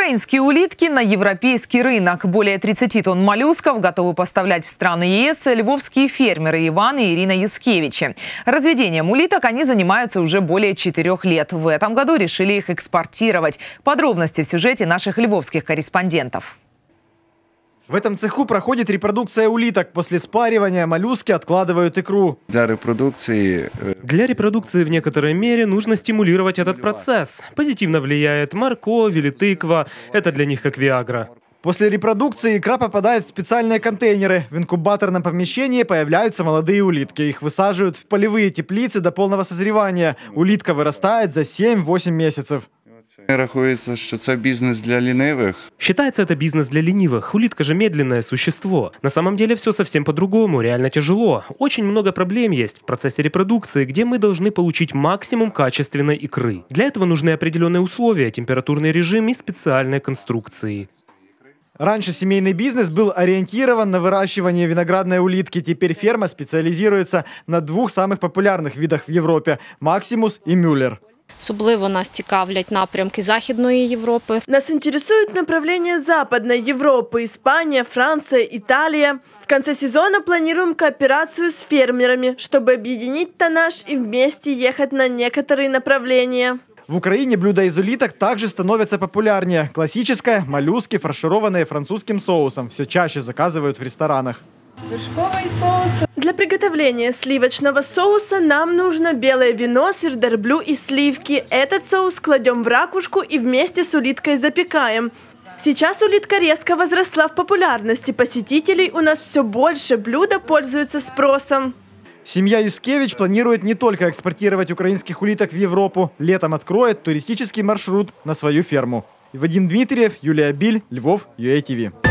Украинские улитки на европейский рынок. Более 30 тонн моллюсков готовы поставлять в страны ЕС львовские фермеры Иван и Ирина Юскевичи. Разведением улиток они занимаются уже более 4 лет. В этом году решили их экспортировать. Подробности в сюжете наших львовских корреспондентов. В этом цеху проходит репродукция улиток. После спаривания моллюски откладывают икру. Для репродукции... Э, для репродукции в некоторой мере нужно стимулировать этот процесс. Позитивно влияет морковь или тыква. Это для них как Виагра. После репродукции икра попадает в специальные контейнеры. В инкубаторном помещении появляются молодые улитки. Их высаживают в полевые теплицы до полного созревания. Улитка вырастает за 7-8 месяцев. Рахуется, что это бизнес для ленивых. Считается это бизнес для ленивых. Улитка же медленное существо. На самом деле все совсем по-другому, реально тяжело. Очень много проблем есть в процессе репродукции, где мы должны получить максимум качественной икры. Для этого нужны определенные условия, температурный режим и специальные конструкции. Раньше семейный бизнес был ориентирован на выращивание виноградной улитки. Теперь ферма специализируется на двух самых популярных видах в Европе – Максимус и Мюллер. Особливо нас цікавлять напрямки Західної Європи. Нас інтересують направлення Западної Європи, Іспанія, Франція, Італія. В конце сезона планируем кооперацию с фермерами, чтобы объединить тоннаж и вместе ехать на некоторые направления. В Украине блюда из улиток также становятся популярнее. Классическое – моллюски, фаршированные французским соусом. Все чаще заказывают в ресторанах. Вершковый соус для приготовления сливочного соуса нам нужно белое вино, сырдорблю и сливки. Этот соус кладем в ракушку и вместе с улиткой запекаем. Сейчас улитка резко возросла в популярности. Посетителей у нас все больше, блюда пользуются спросом. Семья Юскевич планирует не только экспортировать украинских улиток в Европу, летом откроет туристический маршрут на свою ферму. Вадим Дмитриев, Юлия Биль, Львов, ЮАТВ.